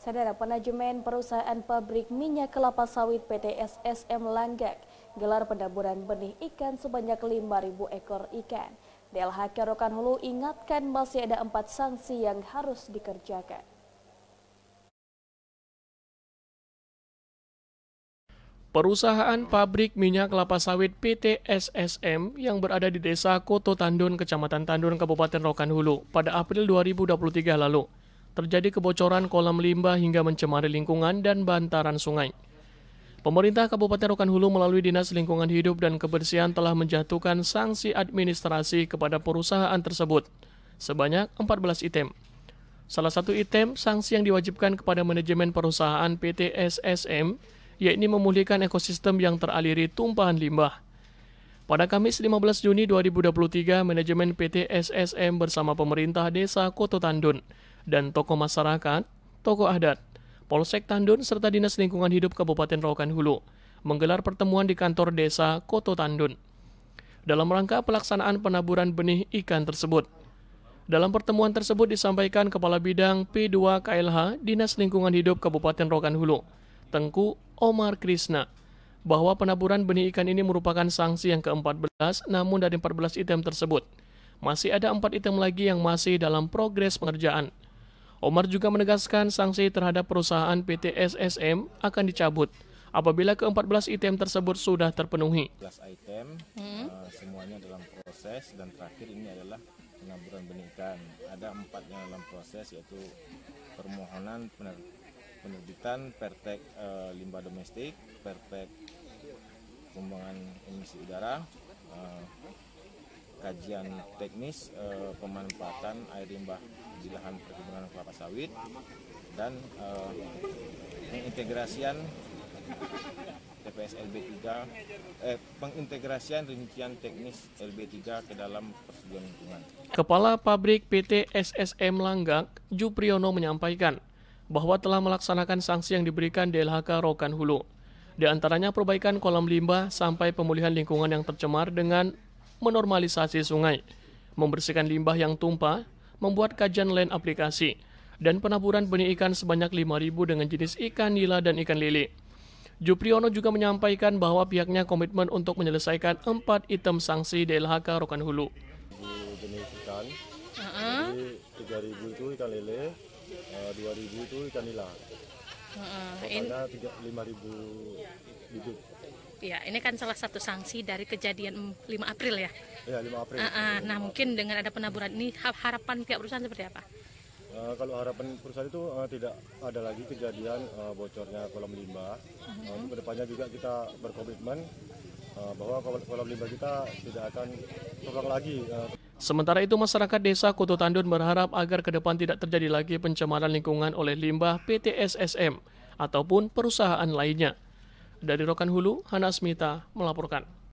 Saudara Manajemen Perusahaan Pabrik Minyak Kelapa Sawit PT SSM Langgak gelar pendaburan benih ikan sebanyak 5.000 ekor ikan. DLH Kerokan Hulu ingatkan masih ada empat sanksi yang harus dikerjakan. Perusahaan pabrik minyak kelapa sawit PT SSM yang berada di desa Koto Tandun, Kecamatan Tandun, Kabupaten Rokan Hulu pada April 2023 lalu terjadi kebocoran kolam limbah hingga mencemari lingkungan dan bantaran sungai. Pemerintah Kabupaten Rokan Hulu melalui Dinas Lingkungan Hidup dan Kebersihan telah menjatuhkan sanksi administrasi kepada perusahaan tersebut sebanyak 14 item. Salah satu item sanksi yang diwajibkan kepada manajemen perusahaan PT SSM yakni memulihkan ekosistem yang teraliri tumpahan limbah. Pada Kamis 15 Juni 2023, manajemen PT SSM bersama pemerintah desa Koto Tandun dan tokoh masyarakat, tokoh adat, Polsek Tandun, serta Dinas Lingkungan Hidup Kabupaten Rokan Hulu menggelar pertemuan di kantor desa Koto Tandun dalam rangka pelaksanaan penaburan benih ikan tersebut. Dalam pertemuan tersebut disampaikan Kepala Bidang P2 KLH Dinas Lingkungan Hidup Kabupaten Rokan Hulu, Tengku Omar Krisna, bahwa penaburan benih ikan ini merupakan sanksi yang ke-14, namun dari 14 item tersebut, masih ada 4 item lagi yang masih dalam progres pengerjaan. Omar juga menegaskan sanksi terhadap perusahaan PT SSM akan dicabut apabila ke-14 item tersebut sudah terpenuhi. 14 item hmm? uh, semuanya dalam proses dan terakhir ini adalah penaburan benih Ada empat yang dalam proses yaitu permohonan penerbitan pertek uh, eh, limbah domestik, pertek pembuangan emisi udara, uh, kajian teknis e, pemanfaatan air limbah di lahan perkebunan kelapa sawit dan e, pengintegrasian TPS LB3 eh, pengintegrasian rincian teknis LB3 ke dalam persetujuan lingkungan. Kepala Pabrik PT SSM Langgak, Jupriono menyampaikan bahwa telah melaksanakan sanksi yang diberikan di LHK Rokan Hulu. Di antaranya perbaikan kolam limbah sampai pemulihan lingkungan yang tercemar dengan menormalisasi sungai, membersihkan limbah yang tumpah, membuat kajian land aplikasi, dan penaburan benih ikan sebanyak 5.000 dengan jenis ikan nila dan ikan lele. Jupriono juga menyampaikan bahwa pihaknya komitmen untuk menyelesaikan empat item sanksi DLHK Rokan Hulu. Jenis ikan, uh-huh. jadi 3.000 itu ikan lele, 2.000 eh, itu ikan nila. Uh-huh. Totalnya 5.000 bibit. Ya, ini kan salah satu sanksi dari kejadian 5 April ya. Ya, 5 April. Uh, uh, nah, mungkin dengan ada penaburan ini harapan pihak perusahaan seperti apa? Uh, kalau harapan perusahaan itu uh, tidak ada lagi kejadian uh, bocornya kolam limbah. Mhm. Uh -huh. uh, kedepannya juga kita berkomitmen uh, bahwa kolam limbah kita tidak akan terulang lagi. Uh. Sementara itu, masyarakat desa Koto Tandun berharap agar ke depan tidak terjadi lagi pencemaran lingkungan oleh limbah PT SSM ataupun perusahaan lainnya. Dari Rokan Hulu, Hana Smita melaporkan.